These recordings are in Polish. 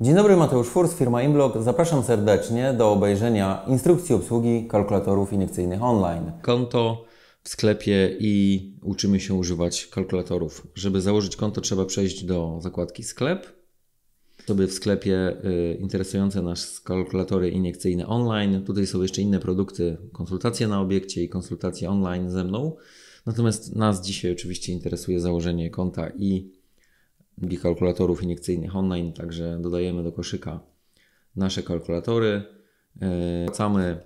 Dzień dobry, Mateusz Furs, firma Imblog. Zapraszam serdecznie do obejrzenia instrukcji obsługi kalkulatorów iniekcyjnych online. Konto w sklepie i uczymy się używać kalkulatorów. Żeby założyć konto, trzeba przejść do zakładki sklep. Sobie w sklepie y, interesujące nas kalkulatory iniekcyjne online. Tutaj są jeszcze inne produkty, konsultacje na obiekcie i konsultacje online ze mną. Natomiast nas dzisiaj oczywiście interesuje założenie konta i i kalkulatorów iniekcyjnych online, także dodajemy do koszyka nasze kalkulatory. Płacamy e, e,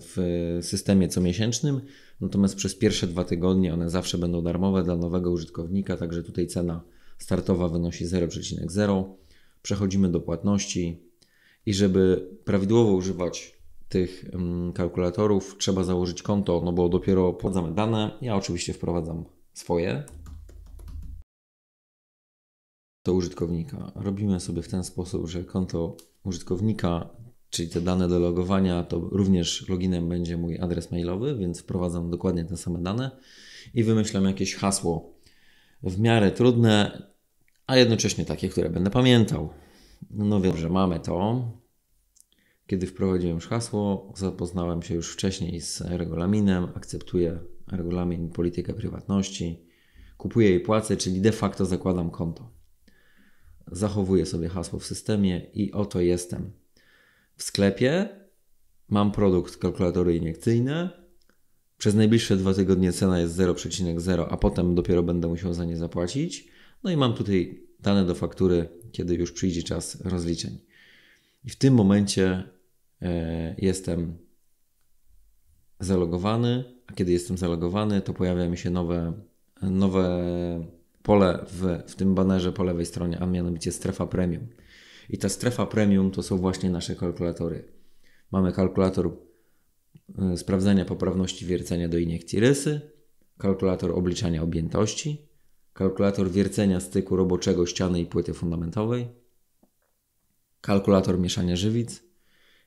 w systemie comiesięcznym, natomiast przez pierwsze dwa tygodnie one zawsze będą darmowe dla nowego użytkownika, także tutaj cena startowa wynosi 0,0. Przechodzimy do płatności i żeby prawidłowo używać tych mm, kalkulatorów, trzeba założyć konto, no bo dopiero wprowadzamy dane. Ja oczywiście wprowadzam swoje, do użytkownika. Robimy sobie w ten sposób, że konto użytkownika, czyli te dane do logowania, to również loginem będzie mój adres mailowy, więc wprowadzam dokładnie te same dane i wymyślam jakieś hasło w miarę trudne, a jednocześnie takie, które będę pamiętał. No wiem, że mamy to. Kiedy wprowadziłem już hasło, zapoznałem się już wcześniej z regulaminem, akceptuję regulamin politykę prywatności, kupuję i płacę, czyli de facto zakładam konto zachowuję sobie hasło w systemie i oto jestem. W sklepie mam produkt kalkulatory iniekcyjne. Przez najbliższe dwa tygodnie cena jest 0,0, a potem dopiero będę musiał za nie zapłacić. No i mam tutaj dane do faktury, kiedy już przyjdzie czas rozliczeń. I w tym momencie e, jestem zalogowany, a kiedy jestem zalogowany, to pojawia mi się nowe, nowe pole w, w tym banerze po lewej stronie, a mianowicie strefa premium. I ta strefa premium to są właśnie nasze kalkulatory. Mamy kalkulator y, sprawdzania poprawności wiercenia do iniekcji rysy, kalkulator obliczania objętości, kalkulator wiercenia styku roboczego ściany i płyty fundamentowej, kalkulator mieszania żywic,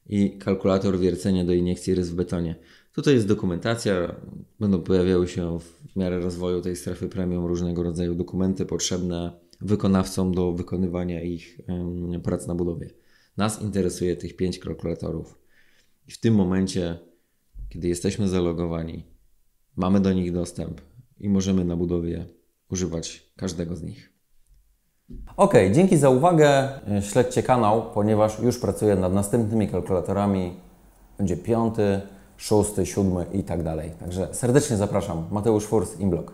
i kalkulator wiercenia do iniekcji rys w betonie. Tutaj jest dokumentacja, będą pojawiały się w miarę rozwoju tej strefy premium różnego rodzaju dokumenty potrzebne wykonawcom do wykonywania ich um, prac na budowie. Nas interesuje tych pięć kalkulatorów. I w tym momencie, kiedy jesteśmy zalogowani, mamy do nich dostęp i możemy na budowie używać każdego z nich. Ok, dzięki za uwagę. E, śledźcie kanał, ponieważ już pracuję nad następnymi kalkulatorami. Będzie piąty, szósty, siódmy i tak dalej. Także serdecznie zapraszam. Mateusz Furs, Imblog.